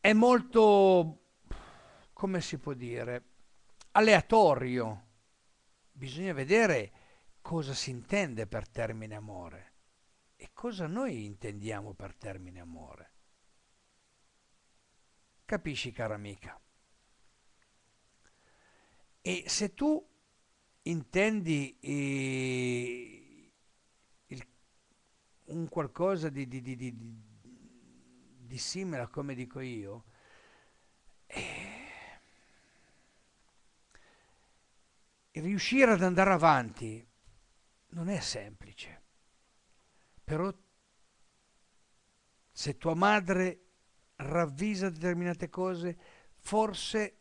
è molto, come si può dire, aleatorio. Bisogna vedere cosa si intende per termine amore e cosa noi intendiamo per termine amore. Capisci, cara amica? E se tu intendi... Eh, un qualcosa di, di, di, di, di simile a come dico io, eh, riuscire ad andare avanti non è semplice, però se tua madre ravvisa determinate cose, forse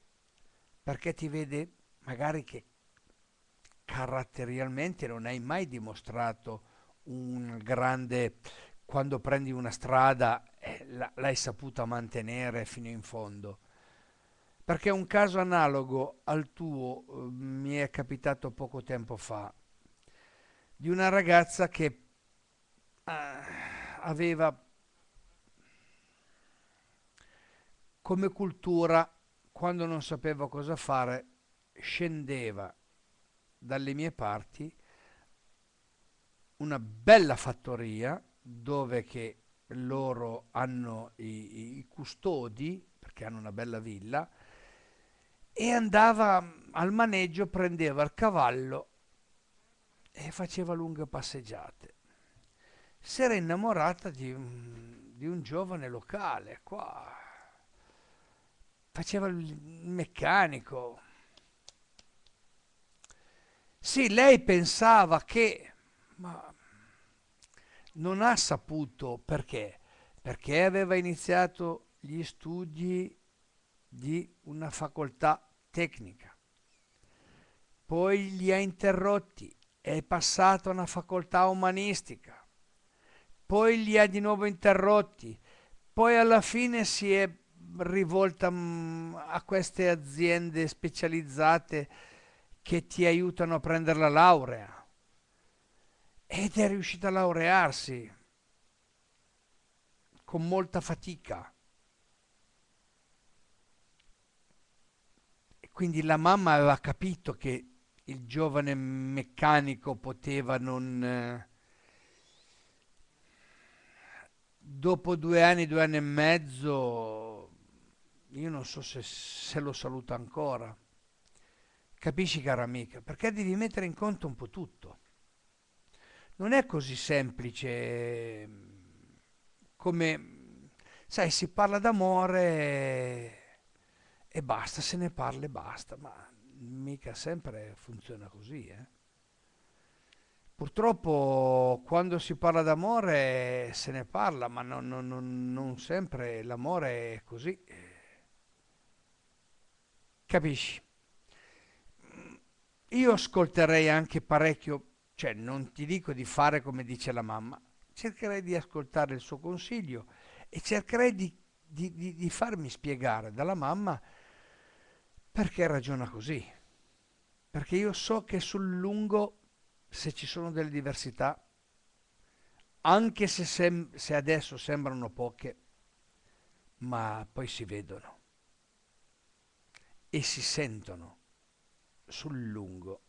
perché ti vede magari che caratterialmente non hai mai dimostrato un grande, quando prendi una strada eh, l'hai saputa mantenere fino in fondo. Perché un caso analogo al tuo eh, mi è capitato poco tempo fa, di una ragazza che eh, aveva come cultura, quando non sapeva cosa fare, scendeva dalle mie parti una bella fattoria dove che loro hanno i, i custodi, perché hanno una bella villa, e andava al maneggio, prendeva il cavallo e faceva lunghe passeggiate. Si era innamorata di, di un giovane locale qua, faceva il meccanico. Sì, lei pensava che, ma non ha saputo perché, perché aveva iniziato gli studi di una facoltà tecnica, poi li ha interrotti, è passato a una facoltà umanistica, poi li ha di nuovo interrotti, poi alla fine si è rivolta mm, a queste aziende specializzate che ti aiutano a prendere la laurea ed è riuscita a laurearsi con molta fatica. E quindi la mamma aveva capito che il giovane meccanico poteva non... Eh, dopo due anni, due anni e mezzo, io non so se, se lo saluta ancora. Capisci cara amica, perché devi mettere in conto un po' tutto non è così semplice ehm, come, sai, si parla d'amore e basta, se ne parla e basta, ma mica sempre funziona così. Eh? Purtroppo quando si parla d'amore se ne parla, ma non, non, non, non sempre l'amore è così. Eh. Capisci? Io ascolterei anche parecchio cioè non ti dico di fare come dice la mamma, cercherei di ascoltare il suo consiglio e cercherei di, di, di, di farmi spiegare dalla mamma perché ragiona così. Perché io so che sul lungo, se ci sono delle diversità, anche se, sem- se, adesso sembrano poche, ma poi si vedono e si sentono sul lungo.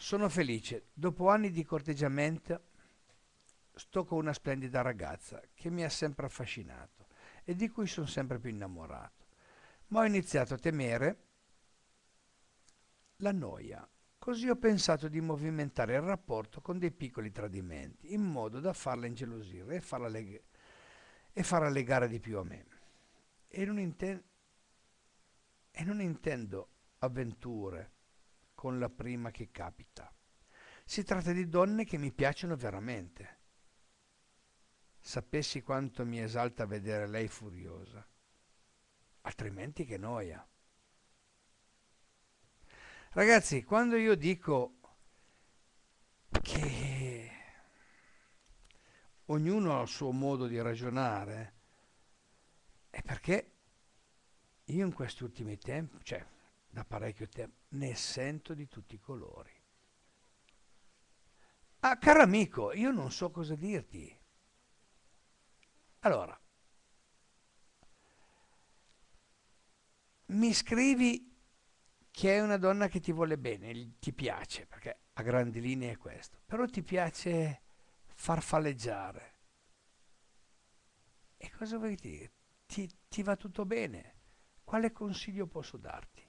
Sono felice, dopo anni di corteggiamento sto con una splendida ragazza che mi ha sempre affascinato e di cui sono sempre più innamorato, ma ho iniziato a temere la noia. Così ho pensato di movimentare il rapporto con dei piccoli tradimenti, in modo da farla ingelosire e farla, leg- e farla legare di più a me. E non, inten- e non intendo avventure con la prima che capita. Si tratta di donne che mi piacciono veramente. Sapessi quanto mi esalta vedere lei furiosa. Altrimenti che noia. Ragazzi, quando io dico che ognuno ha il suo modo di ragionare, è perché io in questi ultimi tempi, cioè da parecchio tempo, ne sento di tutti i colori. Ah, caro amico, io non so cosa dirti. Allora, mi scrivi che è una donna che ti vuole bene, ti piace, perché a grandi linee è questo, però ti piace farfalleggiare. E cosa vuoi dire? Ti, ti va tutto bene? Quale consiglio posso darti?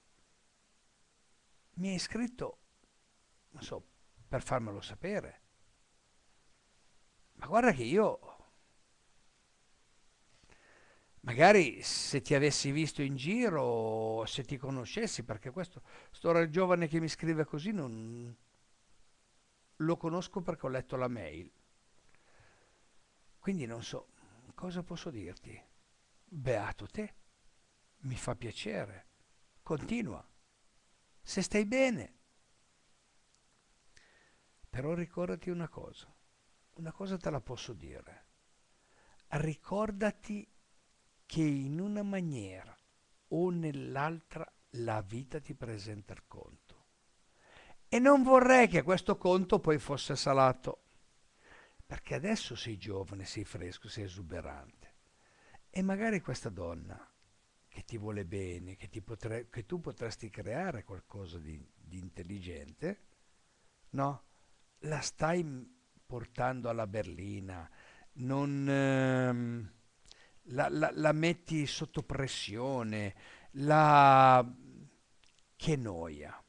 mi hai scritto, non so, per farmelo sapere. Ma guarda che io, magari se ti avessi visto in giro, se ti conoscessi, perché questo, storia il giovane che mi scrive così, non, lo conosco perché ho letto la mail. Quindi non so, cosa posso dirti? Beato te, mi fa piacere, continua se stai bene. Però ricordati una cosa, una cosa te la posso dire. Ricordati che in una maniera o nell'altra la vita ti presenta il conto. E non vorrei che questo conto poi fosse salato, perché adesso sei giovane, sei fresco, sei esuberante. E magari questa donna che ti vuole bene, che, ti potre, che tu potresti creare qualcosa di, di intelligente, no? La stai portando alla berlina, non, ehm, la, la, la, metti sotto pressione, la... che noia.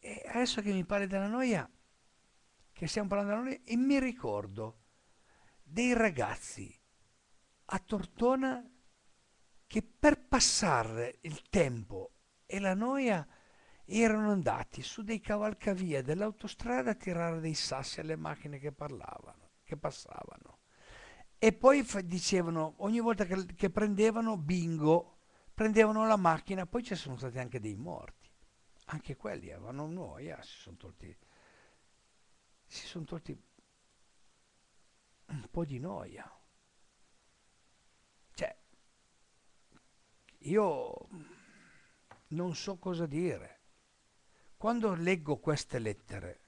E adesso che mi parli della noia, che stiamo parlando della noia, e mi ricordo dei ragazzi a Tortona che per passare il tempo e la noia erano andati su dei cavalcavia dell'autostrada a tirare dei sassi alle macchine che, parlavano, che passavano. E poi dicevano, ogni volta che, che prendevano bingo, prendevano la macchina, poi ci sono stati anche dei morti. Anche quelli avevano noia, si sono tolti, si sono tolti un po' di noia. Io non so cosa dire. Quando leggo queste lettere,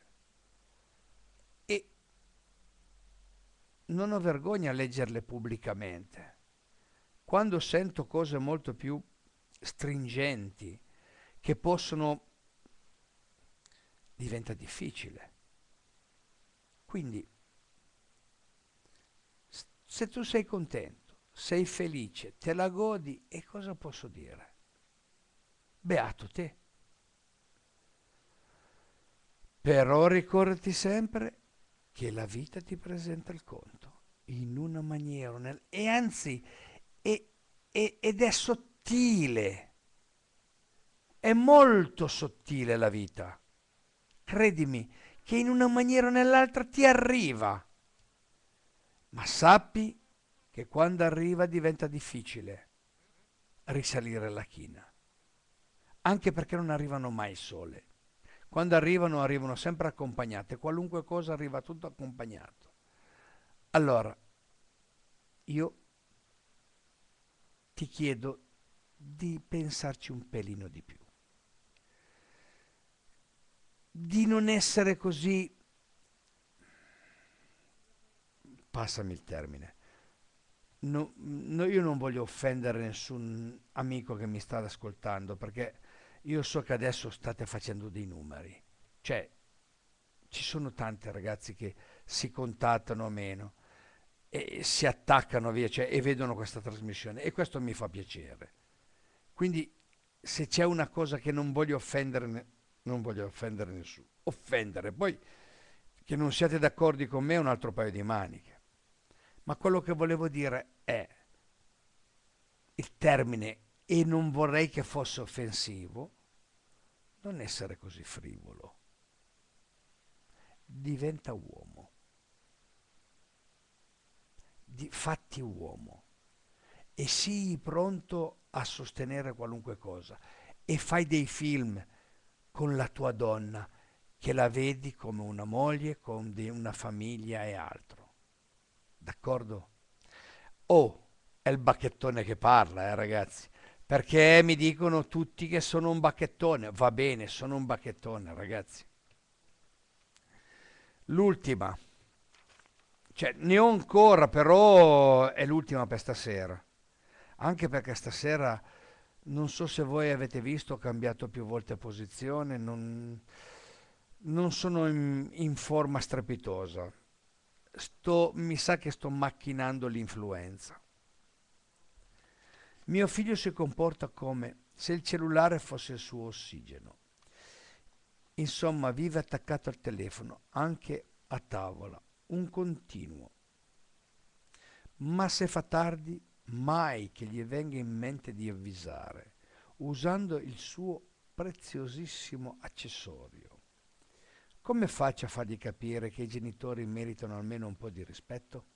e non ho vergogna a leggerle pubblicamente, quando sento cose molto più stringenti, che possono... diventa difficile. Quindi, se tu sei contento, sei felice, te la godi e cosa posso dire? Beato te. Però ricordati sempre che la vita ti presenta il conto in una maniera, nel, e anzi, è, è, ed è sottile, è molto sottile la vita. Credimi che in una maniera o nell'altra ti arriva, ma sappi che quando arriva diventa difficile risalire la china, anche perché non arrivano mai sole. Quando arrivano arrivano sempre accompagnate, qualunque cosa arriva tutto accompagnato. Allora, io ti chiedo di pensarci un pelino di più, di non essere così, passami il termine, no, no, io non voglio offendere nessun amico che mi sta ascoltando perché io so che adesso state facendo dei numeri, cioè ci sono tanti ragazzi che si contattano meno e si attaccano via cioè, e vedono questa trasmissione e questo mi fa piacere. Quindi se c'è una cosa che non voglio offendere, non voglio offendere nessuno, offendere, poi che non siate d'accordo con me è un altro paio di maniche ma quello che volevo dire è il termine e non vorrei che fosse offensivo, non essere così frivolo. Diventa uomo. Di, fatti uomo. E sii pronto a sostenere qualunque cosa. E fai dei film con la tua donna, che la vedi come una moglie, con una famiglia e altro. D'accordo? Oh, è il bacchettone che parla, eh, ragazzi. Perché mi dicono tutti che sono un bacchettone. Va bene, sono un bacchettone, ragazzi. L'ultima. Cioè, ne ho ancora, però è l'ultima per stasera. Anche perché stasera non so se voi avete visto, ho cambiato più volte posizione, non, non sono in, in forma strepitosa sto, mi sa che sto macchinando l'influenza. Mio figlio si comporta come se il cellulare fosse il suo ossigeno. Insomma, vive attaccato al telefono, anche a tavola, un continuo. Ma se fa tardi, mai che gli venga in mente di avvisare, usando il suo preziosissimo accessorio come faccio a fargli capire che i genitori meritano almeno un po' di rispetto?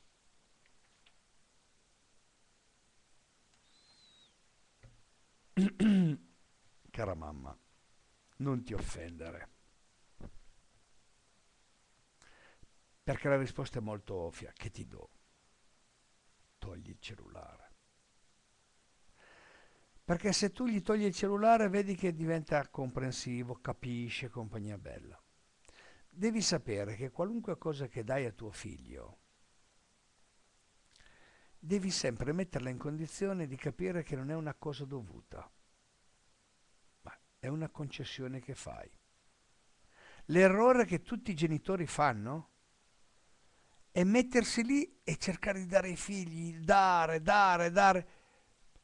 Cara mamma, non ti offendere, perché la risposta è molto ovvia che ti do. Togli il cellulare. Perché se tu gli togli il cellulare vedi che diventa comprensivo, capisce, compagnia bella devi sapere che qualunque cosa che dai a tuo figlio, devi sempre metterla in condizione di capire che non è una cosa dovuta, ma è una concessione che fai. L'errore che tutti i genitori fanno è mettersi lì e cercare di dare ai figli, dare, dare, dare.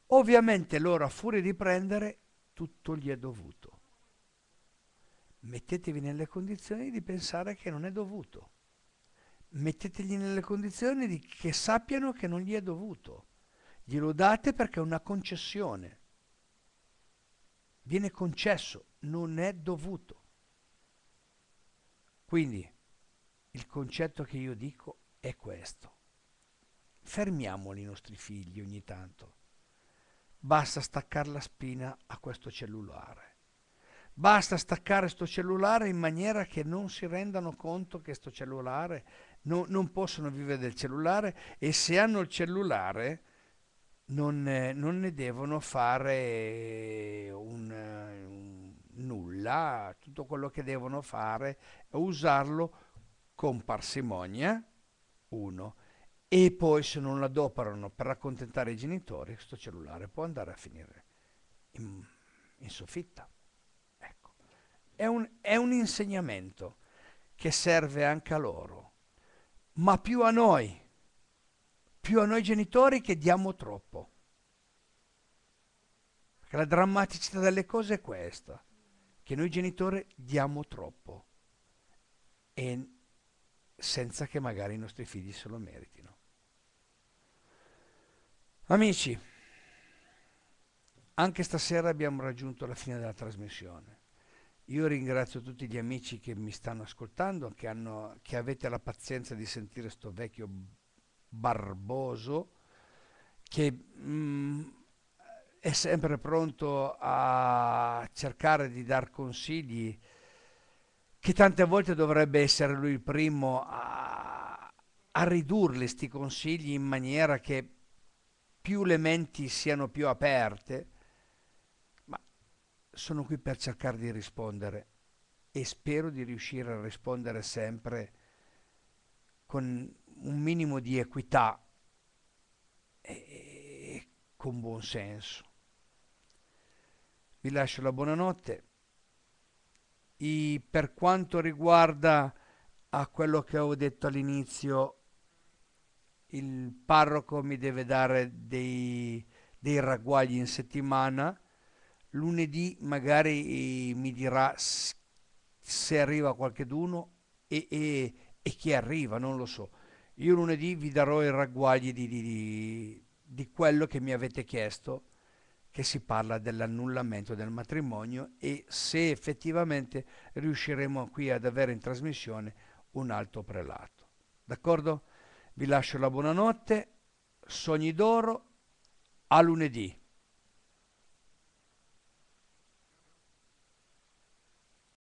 Ovviamente loro a furia di prendere tutto gli è dovuto mettetevi nelle condizioni di pensare che non è dovuto. Mettetegli nelle condizioni di che sappiano che non gli è dovuto. Glielo date perché è una concessione. Viene concesso, non è dovuto. Quindi il concetto che io dico è questo. Fermiamoli i nostri figli ogni tanto. Basta staccare la spina a questo cellulare Basta staccare sto cellulare in maniera che non si rendano conto che sto cellulare no, non possono vivere del cellulare e se hanno il cellulare non, eh, non ne devono fare eh, un, eh, un, nulla, tutto quello che devono fare è usarlo con parsimonia, uno, e poi se non l'adoperano per accontentare i genitori, questo cellulare può andare a finire in, in soffitta è un, è un insegnamento che serve anche a loro, ma più a noi, più a noi genitori che diamo troppo. Perché la drammaticità delle cose è questa, che noi genitori diamo troppo e senza che magari i nostri figli se lo meritino. Amici, anche stasera abbiamo raggiunto la fine della trasmissione. Io ringrazio tutti gli amici che mi stanno ascoltando, che, hanno, che avete la pazienza di sentire sto vecchio barboso che mh, mm, è sempre pronto a cercare di dar consigli che tante volte dovrebbe essere lui il primo a, a ridurli sti consigli in maniera che più le menti siano più aperte sono qui per cercare di rispondere e spero di riuscire a rispondere sempre con un minimo di equità e, e con buon senso. Vi lascio la buonanotte. I, per quanto riguarda a quello che avevo detto all'inizio, il parroco mi deve dare dei, dei ragguagli in settimana lunedì magari eh, mi dirà se arriva qualcheduno e, e, e chi arriva, non lo so. Io lunedì vi darò i ragguagli di, di, di, quello che mi avete chiesto, che si parla dell'annullamento del matrimonio e se effettivamente riusciremo qui ad avere in trasmissione un alto prelato. D'accordo? Vi lascio la buonanotte, sogni d'oro, a lunedì.